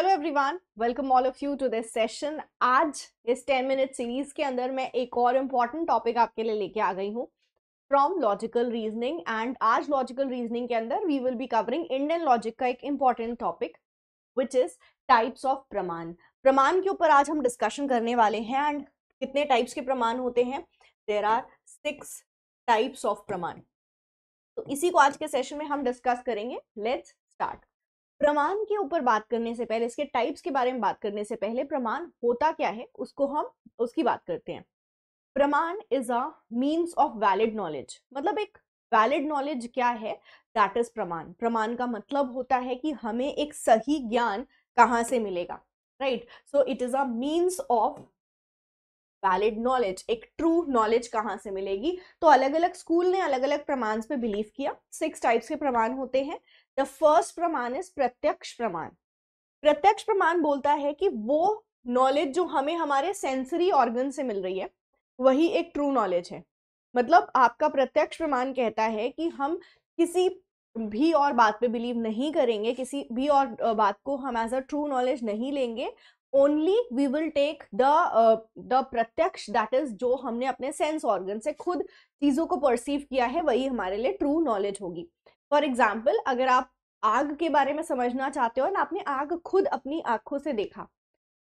Hello everyone welcome all of you to this session आज इस ten minute series के अंदर मैं एक और इम्पॉर्टेंट टॉपिक आपके लिए लेके आ गई हूँ फ्रॉम लॉजिकल रीजनिंग एंड आज लॉजिकल रीजनिंग के अंदर we will be covering Indian logic का एक important topic which is types of pramana प्रमाण के ऊपर आज हम डिस्कशन करने वाले हैं एंड कितने टाइप्स के प्रमाण होते हैं there are six types of pramana तो इसी को आज के सेशन में हम डिस्कस करेंगे लेट्स स्टार्ट प्रमाण के ऊपर बात करने से पहले इसके टाइप्स के बारे में बात करने से पहले प्रमाण होता क्या है उसको हम उसकी बात करते हैं pramana is a means of valid knowledge मतलब एक वैलिड नॉलेज क्या है दैट इज प्रमाण प्रमाण का मतलब होता है कि हमें एक सही ज्ञान कहाँ से मिलेगा right so it is a means of valid knowledge एक ट्रू नॉलेज कहाँ से मिलेगी तो अलग अलग स्कूल ने अलग अलग प्रमाण पे बिलीव किया सिक्स टाइप्स के प्रमाण होते हैं द फर्स्ट प्रमाण इज प्रत्यक्ष प्रमाण प्रत्यक्ष प्रमाण बोलता है कि वो नॉलेज जो हमें हमारे सेंसरी ऑर्गन से मिल रही है वही एक ट्रू नॉलेज है मतलब आपका प्रत्यक्ष प्रमाण कहता है कि हम किसी भी और बात पे बिलीव नहीं करेंगे किसी भी और बात को हम एज अ ट्रू नॉलेज नहीं लेंगे only we will take the the pratyaksha that is जो हमने अपने सेंस ऑर्गन से खुद चीज़ों को परसीव किया है वही हमारे लिए ट्रू नॉलेज होगी फॉर एग्जाम्पल अगर आप आग के बारे में समझना चाहते हो ना आपने आग खुद अपनी आंखों से देखा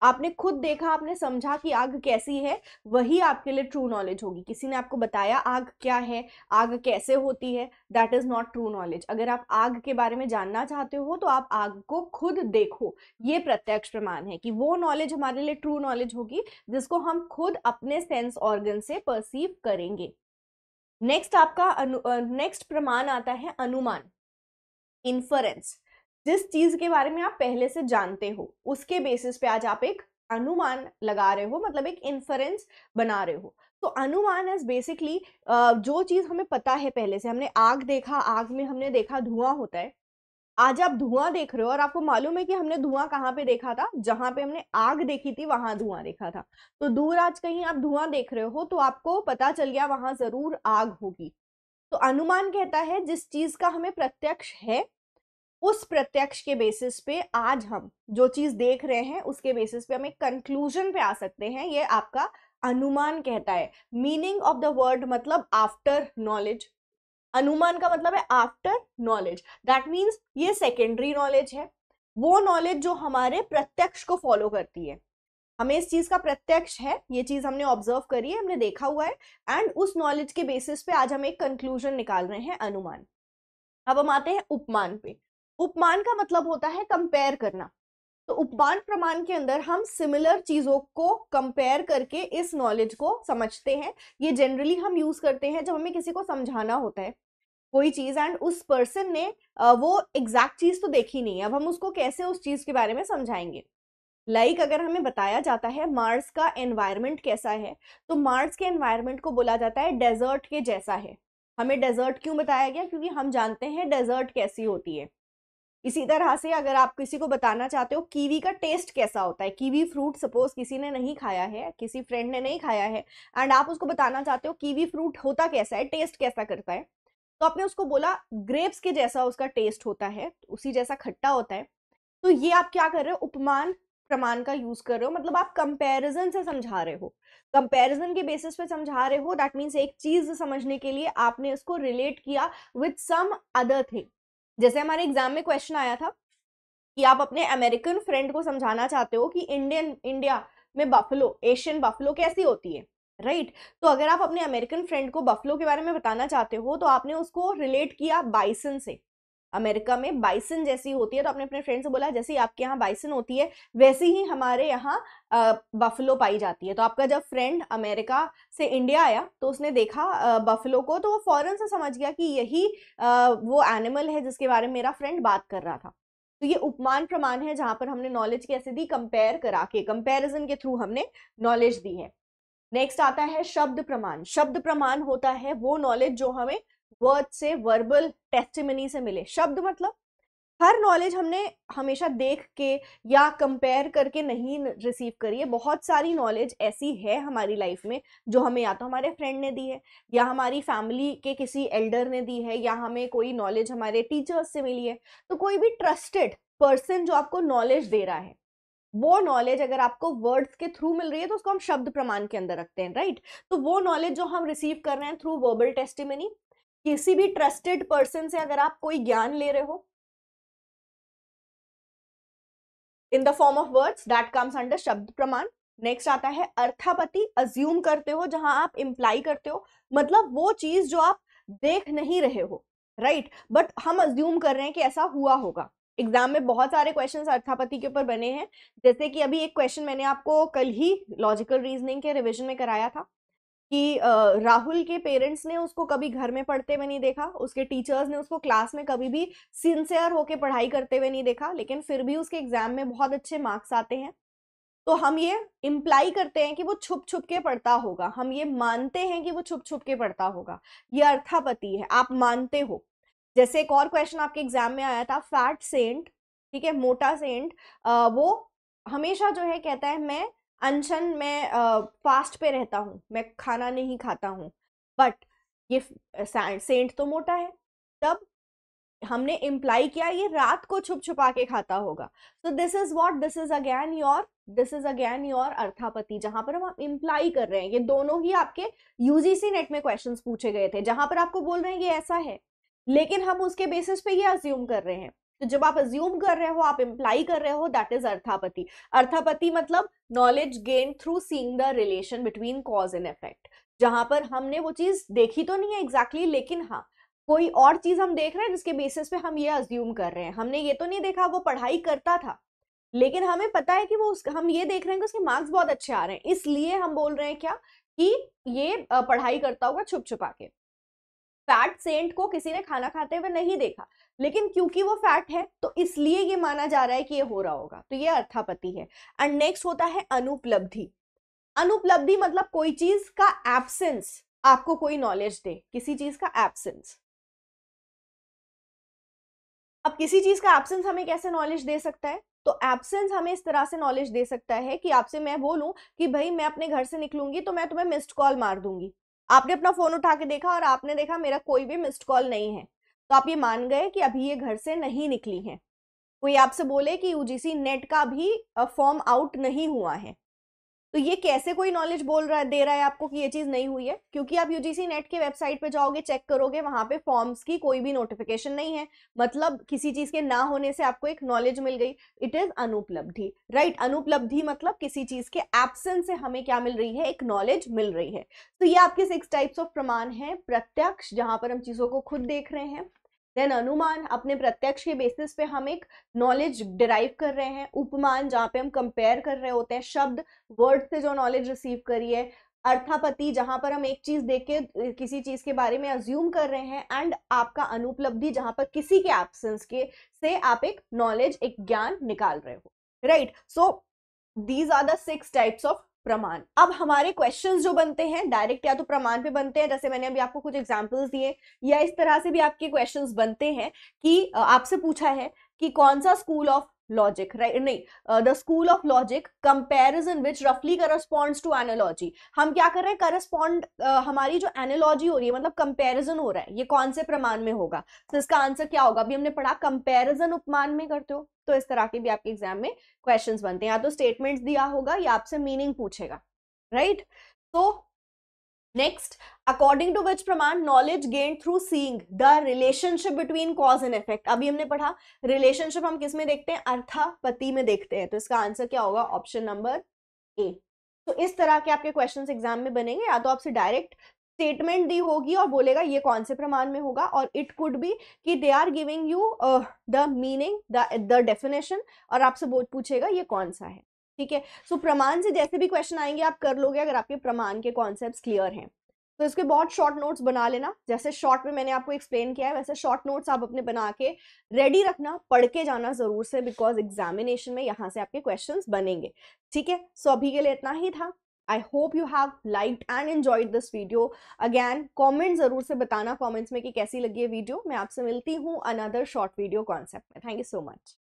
आपने खुद देखा आपने समझा कि आग कैसी है वही आपके लिए ट्रू नॉलेज होगी किसी ने आपको बताया आग क्या है आग कैसे होती है that is not true knowledge अगर आप आग के बारे में जानना चाहते हो तो आप आग को खुद देखो ये प्रत्यक्ष प्रमाण है कि वो नॉलेज हमारे लिए ट्रू नॉलेज होगी जिसको हम खुद अपने सेंस ऑर्गन से परसीव करेंगे नेक्स्ट आपका नेक्स्ट प्रमाण आता है अनुमान इन्फरेंस जिस चीज के बारे में आप पहले से जानते हो उसके बेसिस पे आज आप एक अनुमान लगा रहे हो मतलब एक इंफरेंस बना रहे हो तो अनुमान इज बेसिकली जो चीज हमें पता है पहले से हमने आग देखा आग में हमने देखा धुआं होता है आज आप धुआं देख रहे हो और आपको मालूम है कि हमने धुआं कहाँ पे देखा था जहां पे हमने आग देखी थी वहां धुआं देखा था तो दूर आज कहीं आप धुआं देख रहे हो तो आपको पता चल गया वहां जरूर आग होगी तो अनुमान कहता है जिस चीज का हमें प्रत्यक्ष है उस प्रत्यक्ष के बेसिस पे आज हम जो चीज देख रहे हैं उसके बेसिस पे हम एक कंक्लूजन पे आ सकते हैं ये आपका अनुमान कहता है मीनिंग ऑफ द वर्ड मतलब आफ्टर नॉलेज अनुमान का मतलब है आफ्टर नॉलेज दैट मीन्स ये सेकेंडरी नॉलेज है वो नॉलेज जो हमारे प्रत्यक्ष को फॉलो करती है हमें इस चीज का प्रत्यक्ष है ये चीज हमने ऑब्जर्व करी है हमने देखा हुआ है एंड उस नॉलेज के बेसिस पे आज हम एक कंक्लूजन निकाल रहे हैं अनुमान अब हम आते हैं उपमान पे उपमान का मतलब होता है कंपेयर करना तो उपमान प्रमाण के अंदर हम सिमिलर चीज़ों को कंपेयर करके इस नॉलेज को समझते हैं ये जनरली हम यूज़ करते हैं जब हमें किसी को समझाना होता है कोई चीज़ एंड उस पर्सन ने वो एग्जैक्ट चीज़ तो देखी नहीं है अब हम उसको कैसे उस चीज़ के बारे में समझाएंगे लाइक like अगर हमें बताया जाता है मार्स का एनवायरमेंट कैसा है तो मार्स के एनवायरमेंट को बोला जाता है डेजर्ट के जैसा है हमें डेजर्ट क्यों बताया गया क्योंकि हम जानते हैं डेजर्ट कैसी होती है इसी तरह से अगर आप किसी को बताना चाहते हो कीवी का टेस्ट कैसा होता है कीवी फ्रूट सपोज किसी ने नहीं खाया है किसी फ्रेंड ने नहीं खाया है एंड आप उसको बताना चाहते हो कीवी फ्रूट होता कैसा है टेस्ट कैसा करता है तो आपने उसको बोला ग्रेप्स के जैसा उसका टेस्ट होता है उसी जैसा खट्टा होता है तो ये आप क्या कर रहे हो उपमान प्रमाण का यूज कर रहे हो मतलब आप कंपेरिजन से समझा रहे हो कंपेरिजन के बेसिस पे समझा रहे हो दैट मीन्स एक चीज समझने के लिए आपने इसको रिलेट किया विथ सम अदर थिंग जैसे हमारे एग्जाम में क्वेश्चन आया था कि आप अपने अमेरिकन फ्रेंड को समझाना चाहते हो कि इंडियन इंडिया में बफलो एशियन बफलो कैसी होती है राइट right? तो अगर आप अपने अमेरिकन फ्रेंड को बफलो के बारे में बताना चाहते हो तो आपने उसको रिलेट किया बाइसन से अमेरिका में बाइसन जैसी होती है तो आपने अपने फ्रेंड से बोला जैसी आपके यहाँ बाइसन होती है वैसी ही हमारे यहाँ बफलो पाई जाती है तो आपका जब फ्रेंड अमेरिका से इंडिया आया तो उसने देखा बफलो को तो वो फ़ौरन से समझ गया कि यही वो एनिमल है जिसके बारे में मेरा फ्रेंड बात कर रहा था तो ये उपमान प्रमाण है जहाँ पर हमने नॉलेज कैसे दी कंपेयर करा के कंपेरिजन के थ्रू हमने नॉलेज दी है नेक्स्ट आता है शब्द प्रमाण शब्द प्रमाण होता है वो नॉलेज जो हमें वर्ड से वर्बल टेस्टिमनी से मिले शब्द मतलब हर नॉलेज हमने हमेशा देख के या कंपेयर करके नहीं रिसीव करी है बहुत सारी नॉलेज ऐसी है हमारी लाइफ में जो हमें या तो हमारे फ्रेंड ने दी है या हमारी फैमिली के किसी एल्डर ने दी है या हमें कोई नॉलेज हमारे टीचर्स से मिली है तो कोई भी ट्रस्टेड पर्सन जो आपको नॉलेज दे रहा है वो नॉलेज अगर आपको वर्ड्स के थ्रू मिल रही है तो उसको हम शब्द प्रमाण के अंदर रखते हैं राइट तो वो नॉलेज जो हम रिसीव कर रहे हैं थ्रू वर्बल टेस्टिमनी किसी भी ट्रस्टेड पर्सन से अगर आप कोई ज्ञान ले रहे हो in the form of words that comes under shabda pramana next आता है अर्थापति अज्यूम करते हो जहां आप इम्प्लाई करते हो मतलब वो चीज जो आप देख नहीं रहे हो राइट right? बट हम अज्यूम कर रहे हैं कि ऐसा हुआ होगा एग्जाम में बहुत सारे क्वेश्चन अर्थापति के ऊपर बने हैं जैसे कि अभी एक क्वेश्चन मैंने आपको कल ही लॉजिकल रीजनिंग के रिविजन में कराया था कि राहुल के पेरेंट्स ने उसको कभी घर में पढ़ते हुए नहीं देखा उसके टीचर्स ने उसको क्लास में कभी भी सिंसेयर होके पढ़ाई करते हुए नहीं देखा लेकिन फिर भी उसके एग्जाम में बहुत अच्छे मार्क्स आते हैं तो हम ये इम्प्लाई करते हैं कि वो छुप छुप के पढ़ता होगा हम ये मानते हैं कि वो छुप छुप के पढ़ता होगा ये अर्थापति है आप मानते हो जैसे एक और क्वेश्चन आपके एग्जाम में आया था फैट सेंट ठीक है मोटा सेंट आ, वो हमेशा जो है कहता है मैं अनशन मैं फास्ट पे रहता हूँ मैं खाना नहीं खाता हूँ बट ये सेंट तो मोटा है तब हमने इम्प्लाई किया ये रात को छुप छुपा के खाता होगा so this is what this is again your this is again your arthapatti जहां पर हम इम्प्लाई कर रहे हैं ये दोनों ही आपके यूजीसी नेट में क्वेश्चन पूछे गए थे जहां पर आपको बोल रहे हैं ये ऐसा है लेकिन हम उसके बेसिस पे ये अज्यूम कर रहे हैं तो जब आप अज्यूम कर रहे हो आप इम्प्लाई कर रहे हो दैट इज अर्थापति अर्थापति मतलब knowledge gain through seeing the relation between cause and effect जहां पर हमने वो चीज देखी तो नहीं है एग्जैक्टली exactly, लेकिन हाँ कोई और चीज हम देख रहे हैं जिसके बेसिस पे हम ये अज्यूम कर रहे हैं हमने ये तो नहीं देखा वो पढ़ाई करता था लेकिन हमें पता है कि वो उस, हम ये देख रहे हैं कि उसके मार्क्स बहुत अच्छे आ रहे हैं इसलिए हम बोल रहे हैं क्या कि ये पढ़ाई करता होगा छुप छुपा के फैट सेंट को किसी ने खाना खाते हुए नहीं देखा लेकिन क्योंकि वो फैट है तो इसलिए ये माना जा रहा है कि ये हो रहा होगा तो ये अर्थापति है एंड नेक्स्ट होता है अनुपलब्धि अनुपलब्धि मतलब कोई चीज का एब्सेंस आपको कोई नॉलेज दे किसी चीज का एब्सेंस अब किसी चीज का एब्सेंस हमें कैसे नॉलेज दे सकता है तो एब्सेंस हमें इस तरह से नॉलेज दे सकता है कि आपसे मैं बोलूं कि भाई मैं अपने घर से निकलूंगी तो मैं तुम्हें मिस्ड कॉल मार दूंगी आपने अपना फोन उठा के देखा और आपने देखा मेरा कोई भी मिस्ड कॉल नहीं है तो आप ये मान गए कि अभी ये घर से नहीं निकली है कोई आपसे बोले कि यूजीसी नेट का भी फॉर्म आउट नहीं हुआ है तो ये कैसे कोई नॉलेज बोल रहा है दे रहा है आपको कि ये चीज़ नहीं हुई है क्योंकि आप यूजीसी नेट के वेबसाइट पे जाओगे चेक करोगे वहां पे फॉर्म्स की कोई भी नोटिफिकेशन नहीं है मतलब किसी चीज़ के ना होने से आपको एक नॉलेज मिल गई इट इज़ अनुपलब्धि राइट अनुपलब्धि मतलब किसी चीज़ के एबसेंस से हमें क्या मिल रही है एक नॉलेज मिल रही है तो ये आपके सिक्स टाइप्स ऑफ प्रमाण है प्रत्यक्ष जहां पर हम चीज़ों को खुद देख रहे हैं देन अनुमान अपने प्रत्यक्ष के बेसिस पे हम एक नॉलेज डिराइव कर रहे हैं उपमान जहाँ पे हम कंपेयर कर रहे होते हैं शब्द वर्ड से जो नॉलेज रिसीव करी है अर्थापति जहाँ पर हम एक चीज देख के किसी चीज के बारे में अज्यूम कर रहे हैं एंड आपका अनुपलब्धि जहाँ पर किसी के एबसेंस के से आप एक नॉलेज एक ज्ञान निकाल रहे हो right so these are the six types of pramana अब हमारे क्वेश्चंस जो बनते हैं डायरेक्ट या तो प्रमाण पे बनते हैं जैसे मैंने अभी आपको कुछ एग्जांपल्स दिए या इस तरह से भी आपके क्वेश्चंस बनते हैं कि आपसे पूछा है कि कौन सा school of logic right nahi uh, the school of logic comparison which roughly corresponds to analogy हम क्या कर रहे हैं correspond uh, हमारी जो analogy हो रही है मतलब comparison हो रहा है ये कौन से प्रमाण में होगा तो so, इसका आंसर क्या होगा अभी हमने पढ़ा comparison उपमान में करते हो तो इस तरह के भी आपके एग्जाम में क्वेश्चंस बनते हैं या तो स्टेटमेंट्स दिया होगा या आपसे मीनिंग पूछेगा राइट right? तो next according to which pramana knowledge gain through seeing the relationship between cause and effect अभी हमने पढ़ा रिलेशनशिप हम किस में देखते हैं अर्थापति में देखते हैं तो इसका आंसर क्या होगा ऑप्शन नंबर ए तो इस तरह के आपके क्वेश्चन एग्जाम में बनेंगे या तो आपसे डायरेक्ट स्टेटमेंट दी होगी और बोलेगा ये कौन से प्रमाण में होगा और इट कुड बी कि they are giving you the meaning the definition और आपसे पूछेगा ये कौन सा है ठीक है सो प्रमाण से जैसे भी क्वेश्चन आएंगे आप कर लोगे अगर आपके प्रमाण के कॉन्सेप्ट क्लियर हैं तो इसके बहुत शॉर्ट नोट्स बना लेना जैसे शॉर्ट में मैंने आपको एक्सप्लेन किया है वैसे शॉर्ट नोट्स आप अपने बना के रेडी रखना पढ़ के जाना जरूर से बिकॉज एग्जामिनेशन में यहाँ से आपके क्वेश्चन बनेंगे ठीक है सो अभी के लिए इतना ही था I hope you have like and enjoyed this video again comment जरूर से बताना कॉमेंट्स में कि कैसी लगी है वीडियो मैं आपसे मिलती हूँ अनदर शॉर्ट वीडियो कॉन्सेप्ट में थैंक यू सो मच